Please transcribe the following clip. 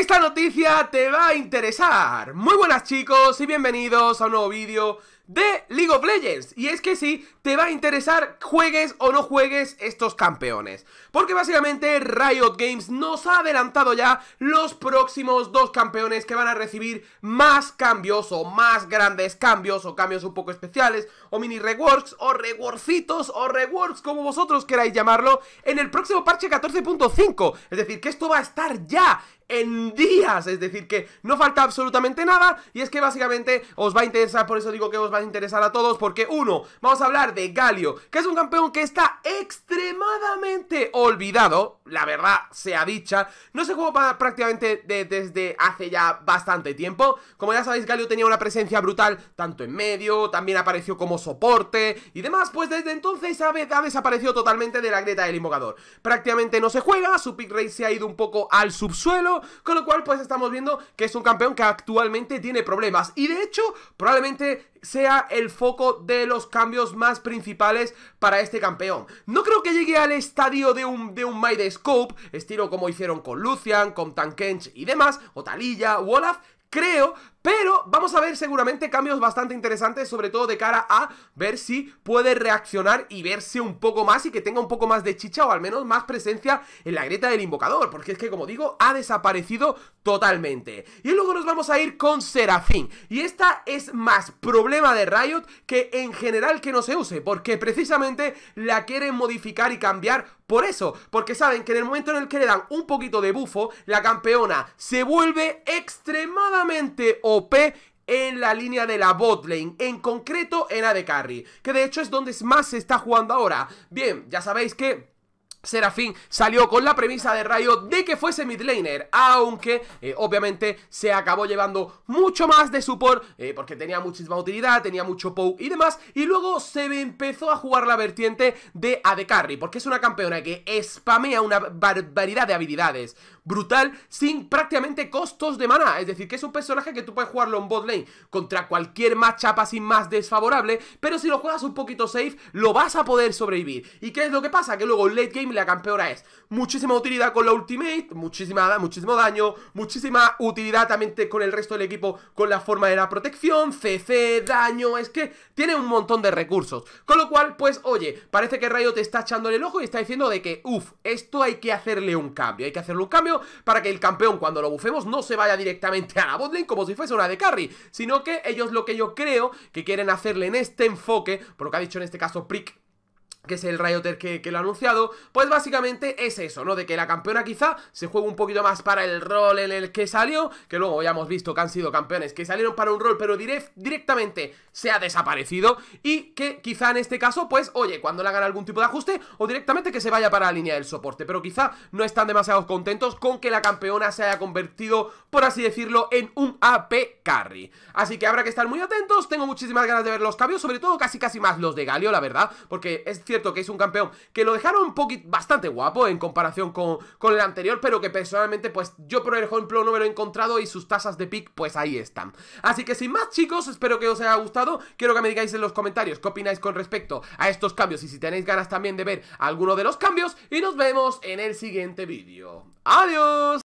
Esta noticia te va a interesar. Muy buenas chicos y bienvenidos a un nuevo vídeo de League of Legends. Y es que sí, te va a interesar juegues o no juegues estos campeones. Porque básicamente Riot Games nos ha adelantado ya los próximos dos campeones que van a recibir más cambios o más grandes cambios o cambios un poco especiales o mini reworks o reworkcitos o reworks como vosotros queráis llamarlo en el próximo parche 14.5. Es decir, que esto va a estar ya en días. Es decir, que no falta absolutamente nada. Y es que básicamente os va a interesar, por eso digo que os va a interesar a todos. Porque uno, vamos a hablar de Galio, que es un campeón que está extremadamente olvidado la verdad sea dicha. No se jugó prácticamente desde hace ya bastante tiempo. Como ya sabéis, Galio tenía una presencia brutal tanto en medio, también apareció como soporte y demás. Pues desde entonces ha, ha desaparecido totalmente de la grieta del invocador. Prácticamente no se juega, su pick se ha ido un poco al subsuelo, con lo cual pues estamos viendo que es un campeón que actualmente tiene problemas. Y de hecho, probablemente sea el foco de los cambios más principales para este campeón. No creo que llegue al estadio de un, de un Scope, estilo como hicieron con Lucian, con Tankench y demás, o Talilla, o Olaf, creo, pero vamos a ver seguramente cambios bastante interesantes, sobre todo de cara a ver si puede reaccionar y verse un poco más y que tenga un poco más de chicha o al menos más presencia en la grieta del invocador, porque es que como digo, ha desaparecido totalmente. Y luego nos vamos a ir con Serafín, y esta es más problema de Riot que en general que no se use, porque precisamente la quieren modificar y cambiar por eso, porque saben que en el momento en el que le dan un poquito de bufo, la campeona se vuelve extremadamente OP en la línea de la botlane, en concreto en de Carry, que de hecho es donde más se está jugando ahora. Bien, ya sabéis que Serafín salió con la premisa de Rayo de que fuese midlaner, aunque eh, obviamente se acabó llevando mucho más de support eh, porque tenía muchísima utilidad, tenía mucho poke y demás, y luego se empezó a jugar la vertiente de AD porque es una campeona que spamea una barbaridad de habilidades brutal sin prácticamente costos de mana, es decir, que es un personaje que tú puedes jugarlo en bot lane contra cualquier matchup así más desfavorable, pero si lo juegas un poquito safe, lo vas a poder sobrevivir. ¿Y qué es lo que pasa? Que luego late game y la campeona es muchísima utilidad con la ultimate, muchísima, muchísimo daño, muchísima utilidad también con el resto del equipo con la forma de la protección, CC, daño, es que tiene un montón de recursos. Con lo cual, pues oye, parece que Rayo te está echándole el ojo y está diciendo de que, uff, esto hay que hacerle un cambio, hay que hacerle un cambio para que el campeón cuando lo bufemos no se vaya directamente a la botlane como si fuese una de carry, sino que ellos lo que yo creo que quieren hacerle en este enfoque, por lo que ha dicho en este caso Prick, que es el Rioter que, que, lo ha anunciado, pues básicamente es eso, ¿no? De que la campeona quizá se juegue un poquito más para el rol en el que salió, que luego ya hemos visto que han sido campeones que salieron para un rol, pero directamente se ha desaparecido, y que quizá en este caso, pues, oye, cuando le hagan algún tipo de ajuste, o directamente que se vaya para la línea del soporte, pero quizá no están demasiado contentos con que la campeona se haya convertido, por así decirlo, en un AP carry. Así que habrá que estar muy atentos, tengo muchísimas ganas de ver los cambios, sobre todo casi casi más los de Galio, la verdad, porque es cierto que es un campeón que lo dejaron un poquito bastante guapo en comparación con, con el anterior, pero que personalmente, pues yo por ejemplo no me lo he encontrado y sus tasas de pick, pues ahí están. Así que sin más, chicos, espero que os haya gustado. Quiero que me digáis en los comentarios qué opináis con respecto a estos cambios y si tenéis ganas también de ver alguno de los cambios. Y nos vemos en el siguiente vídeo. ¡Adiós!